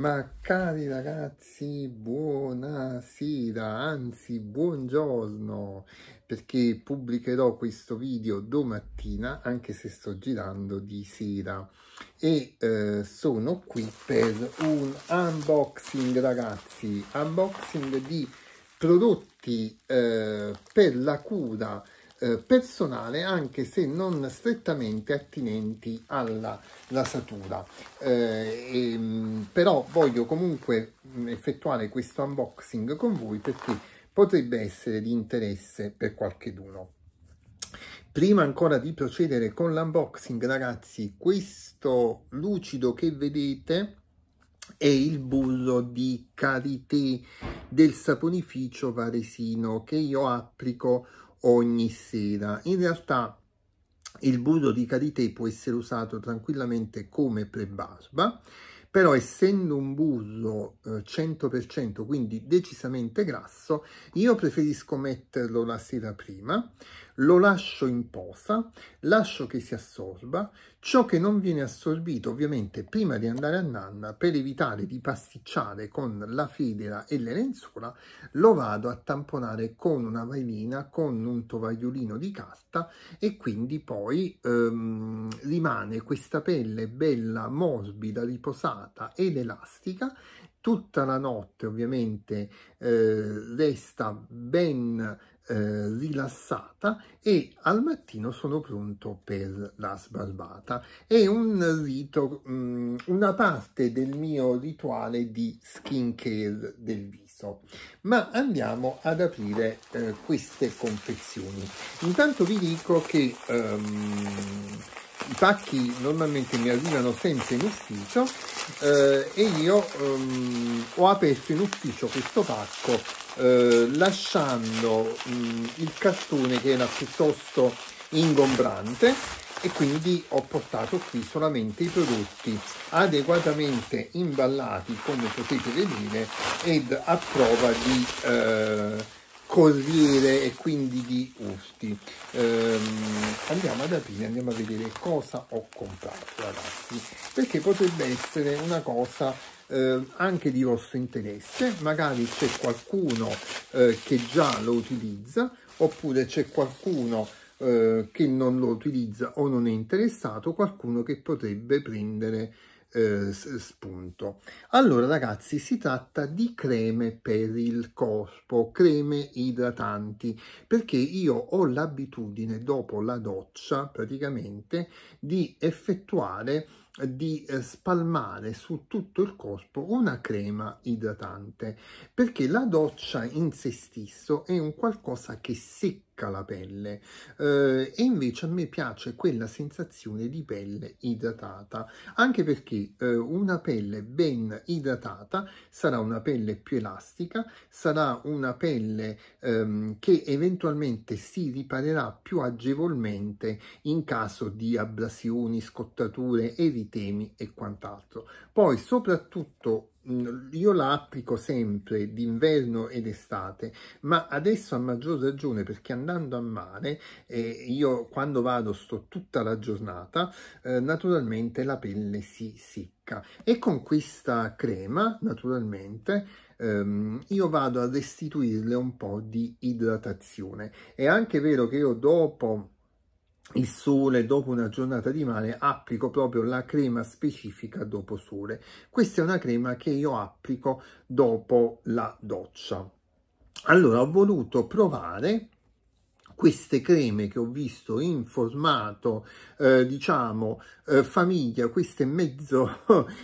Ma cari ragazzi, buonasera, anzi buongiorno, perché pubblicherò questo video domattina, anche se sto girando di sera. E eh, sono qui per un unboxing, ragazzi, unboxing di prodotti eh, per la cura eh, personale anche se non strettamente attinenti alla lasatura. Eh, e, ehm, però voglio comunque mm, effettuare questo unboxing con voi perché potrebbe essere di interesse per qualcheduno. Prima ancora di procedere con l'unboxing, ragazzi, questo lucido che vedete è il bullo di Carité del saponificio Varesino che io applico ogni sera. In realtà il burro di karité può essere usato tranquillamente come prebasba, però essendo un burro 100%, eh, quindi decisamente grasso, io preferisco metterlo la sera prima, lo lascio in posa, lascio che si assorba, ciò che non viene assorbito ovviamente prima di andare a nanna per evitare di pasticciare con la federa e le lenzuola lo vado a tamponare con una vailina con un tovagliolino di carta e quindi poi ehm, rimane questa pelle bella morbida riposata ed elastica tutta la notte ovviamente eh, resta ben eh, rilassata e al mattino sono pronto per la sbarbata. È un rito, mh, mm, una parte del mio rituale di skincare del viso. Ma andiamo ad aprire eh, queste confezioni. Intanto vi dico che... Um, i pacchi normalmente mi arrivano sempre in ufficio eh, e io ehm, ho aperto in ufficio questo pacco eh, lasciando mh, mm, il cartone che era piuttosto ingombrante e quindi ho portato qui solamente i prodotti adeguatamente imballati come potete vedere ed a prova di eh, corriere e quindi di usti. Ehm, andiamo ad aprire, andiamo a vedere cosa ho comprato ragazzi, perché potrebbe essere una cosa eh, anche di vostro interesse, magari c'è qualcuno eh, che già lo utilizza oppure c'è qualcuno eh, che non lo utilizza o non è interessato, qualcuno che potrebbe prendere eh, spunto. Allora ragazzi, si tratta di creme per il corpo, creme idratanti, perché io ho l'abitudine dopo la doccia praticamente di effettuare di eh, spalmare su tutto il corpo una crema idratante perché la doccia in se stesso è un qualcosa che secca secca la pelle eh, e invece a me piace quella sensazione di pelle idratata anche perché eh, una pelle ben idratata sarà una pelle più elastica sarà una pelle ehm, che eventualmente si riparerà più agevolmente in caso di abrasioni scottature eritemi e quant'altro poi soprattutto mm, io la applico sempre d'inverno ed estate, ma adesso a maggior ragione perché andando a mare, eh, io quando vado sto tutta la giornata, eh, naturalmente la pelle si secca e con questa crema naturalmente ehm, io vado a restituirle un po' di idratazione. È anche vero che io dopo il sole dopo una giornata di mare applico proprio la crema specifica dopo sole questa è una crema che io applico dopo la doccia allora ho voluto provare queste creme che ho visto in formato eh, diciamo eh, famiglia queste mezzo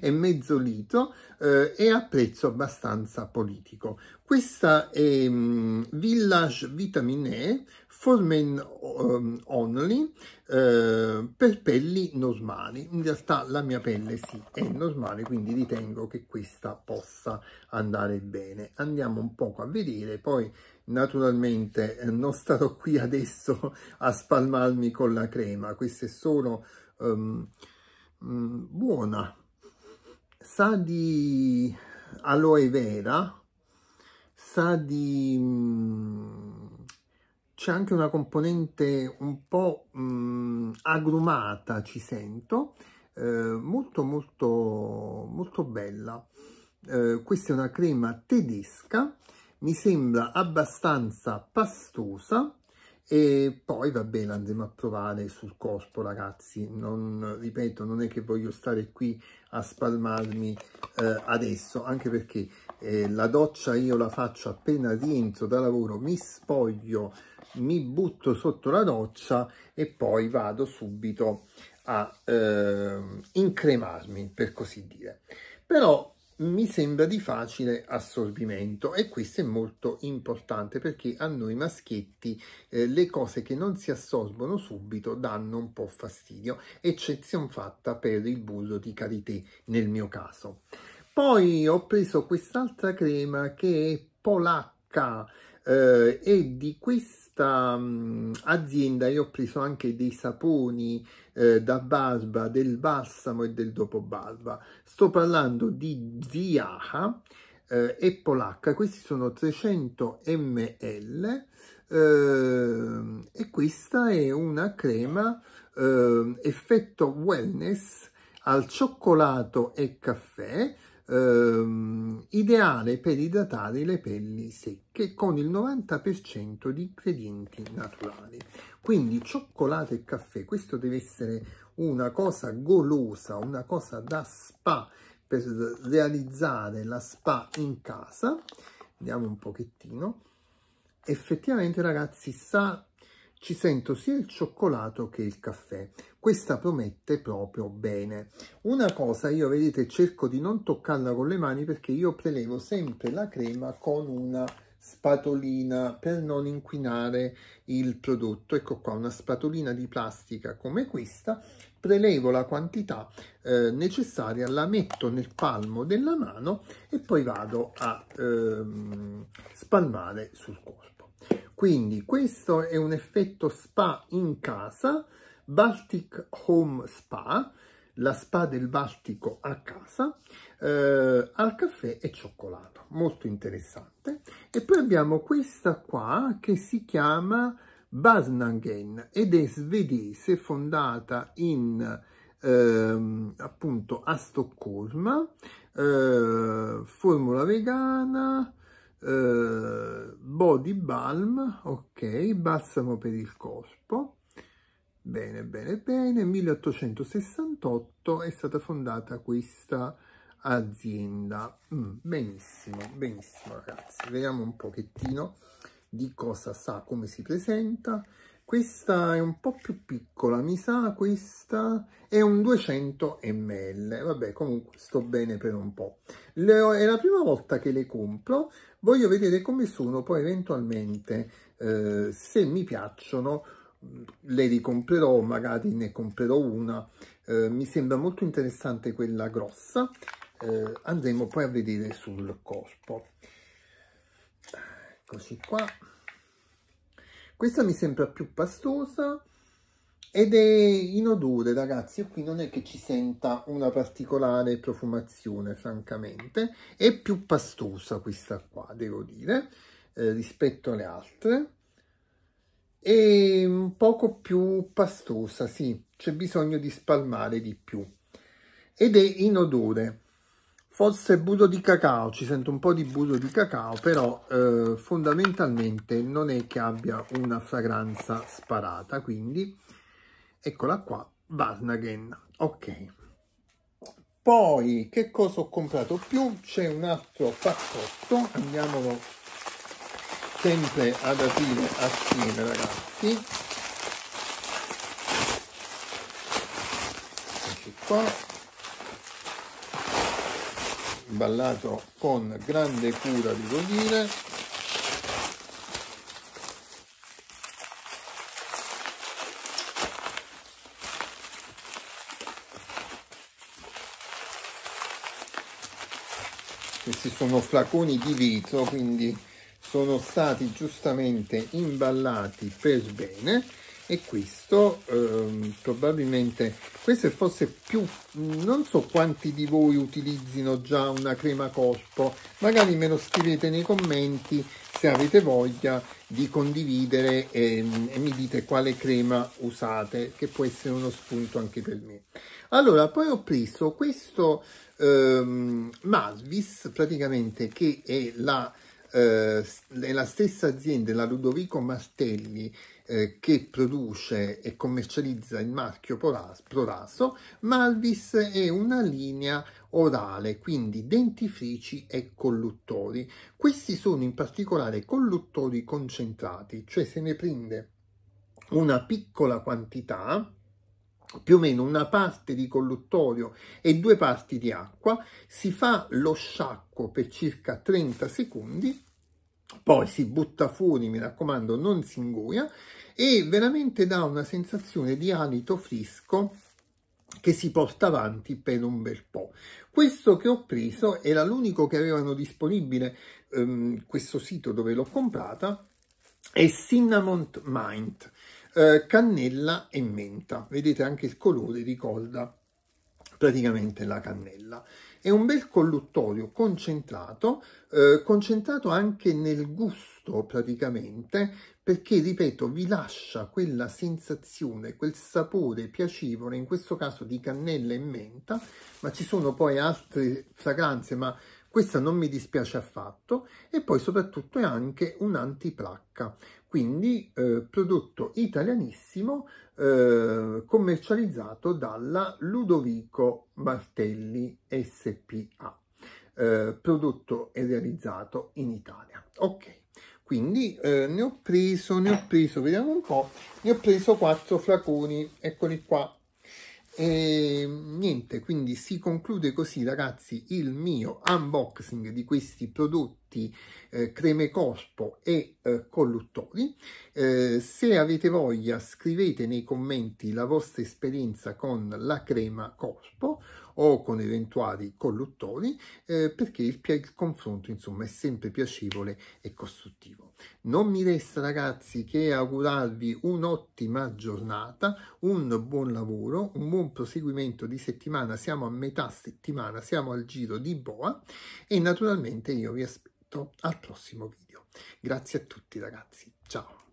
e mezzo litro eh, e a prezzo abbastanza politico questa è um, Village Vitamin E Formen um, only eh, per pelli nosmali. In realtà la mia pelle sì è nosmale, quindi ritengo che questa possa andare bene. Andiamo un poco a vedere, poi naturalmente eh, non starò qui adesso a spalmarmi con la crema, questa è solo um, ehm, mm, buona. Sa di aloe vera, sa di mm, c'è anche una componente un po' mh, agrumata, ci sento, eh, molto molto molto bella. Eh, questa è una crema tedesca, mi sembra abbastanza pastosa e poi va bene, andremo a provare sul corpo ragazzi, non, ripeto non è che voglio stare qui a spalmarmi eh, adesso, anche perché eh, la doccia io la faccio appena rientro da lavoro, mi spoglio mi butto sotto la doccia e poi vado subito a eh, incremarmi, per così dire. Però mi sembra di facile assorbimento e questo è molto importante perché a noi maschietti eh, le cose che non si assorbono subito danno un po' fastidio, eccezione fatta per il burro di karité nel mio caso. Poi ho preso quest'altra crema che è polacca, eh, e di questa mh, mm, azienda io ho preso anche dei saponi eh, da barba del balsamo e del dopo barba. Sto parlando di Ziaha eh, e Polacca, questi sono 300 ml eh, e questa è una crema eh, effetto wellness al cioccolato e caffè ehm, ideale per idratare le pelli secche con il 90% di ingredienti naturali. Quindi cioccolato e caffè, questo deve essere una cosa golosa, una cosa da spa per realizzare la spa in casa. Vediamo un pochettino. Effettivamente ragazzi sa ci sento sia il cioccolato che il caffè. Questa promette proprio bene. Una cosa, io vedete, cerco di non toccarla con le mani perché io prelevo sempre la crema con una spatolina per non inquinare il prodotto. Ecco qua, una spatolina di plastica come questa, prelevo la quantità eh, necessaria, la metto nel palmo della mano e poi vado a ehm, spalmare sul corpo. Quindi questo è un effetto spa in casa, Baltic Home Spa, la spa del Baltico a casa, eh, al caffè e cioccolato, molto interessante. E poi abbiamo questa qua che si chiama Basnangen ed è svedese, fondata in eh, appunto a Stoccolma, eh, formula vegana, eh, Body Balm, ok, balsamo per il corpo. Bene, bene, bene. 1868 è stata fondata questa azienda. Mm, benissimo, benissimo ragazzi. Vediamo un pochettino di cosa sa, come si presenta questa è un po' più piccola, mi sa questa è un 200 ml, vabbè comunque sto bene per un po'. Ho, è la prima volta che le compro, voglio vedere come sono, poi eventualmente eh, se mi piacciono mm, le ricomprerò, magari ne comprerò una, eh, mi sembra molto interessante quella grossa, eh, andremo poi a vedere sul corpo. Eccoci qua questa mi sembra più pastosa ed è in odore, ragazzi. Io qui non è che ci senta una particolare profumazione, francamente. È più pastosa questa qua, devo dire, eh, rispetto alle altre. È un poco più pastosa, sì. C'è bisogno di spalmare di più. Ed è in odore. Forse budo di cacao, ci sento un po' di budo di cacao, però eh, fondamentalmente non è che abbia una fragranza sparata, quindi eccola qua, Barnagen. Ok. Poi, che cosa ho comprato più? C'è un altro pacchetto, andiamolo sempre ad aprire assieme ragazzi. Eccoci qua imballato con grande cura devo dire questi sono flaconi di vetro quindi sono stati giustamente imballati per bene e questo ehm, probabilmente questo forse più non so quanti di voi utilizzino già una crema corpo magari me lo scrivete nei commenti se avete voglia di condividere e, e mi dite quale crema usate che può essere uno spunto anche per me allora poi ho preso questo ehm, Malvis praticamente che è la eh, nella stessa azienda, la Ludovico Martelli, eh, che produce e commercializza il marchio Proraso, Malvis è una linea orale, quindi dentifrici e colluttori. Questi sono in particolare colluttori concentrati, cioè se ne prende una piccola quantità più o meno una parte di colluttorio e due parti di acqua, si fa lo sciacquo per circa 30 secondi, poi si butta fuori, mi raccomando, non si ingoia e veramente dà una sensazione di alito fresco che si porta avanti per un bel po'. Questo che ho preso era l'unico che avevano disponibile ehm, questo sito dove l'ho comprata, è Cinnamon Mind. Eh, cannella e menta. Vedete anche il colore ricorda praticamente la cannella. È un bel colluttorio concentrato, eh, concentrato anche nel gusto praticamente, perché, ripeto, vi lascia quella sensazione, quel sapore piacevole, in questo caso di cannella e menta, ma ci sono poi altre fragranze, ma questa non mi dispiace affatto e poi soprattutto è anche un antiplacca, quindi eh, prodotto italianissimo eh, commercializzato dalla Ludovico Martelli SPA, eh, prodotto e realizzato in Italia. Ok. Quindi eh, ne ho preso, ne ho preso, vediamo un po', ne ho preso quattro flaconi, eccoli qua, e ehm, niente, quindi si conclude così ragazzi il mio unboxing di questi prodotti eh, creme corpo e eh, colluttori. Eh, se avete voglia scrivete nei commenti la vostra esperienza con la crema corpo o con eventuali colluttori eh, perché il, il confronto insomma è sempre piacevole e costruttivo. Non mi resta ragazzi che augurarvi un'ottima giornata, un buon lavoro, un buon proseguimento di settimana, siamo a metà settimana, siamo al giro di boa e naturalmente io vi aspetto al prossimo video. Grazie a tutti ragazzi, ciao!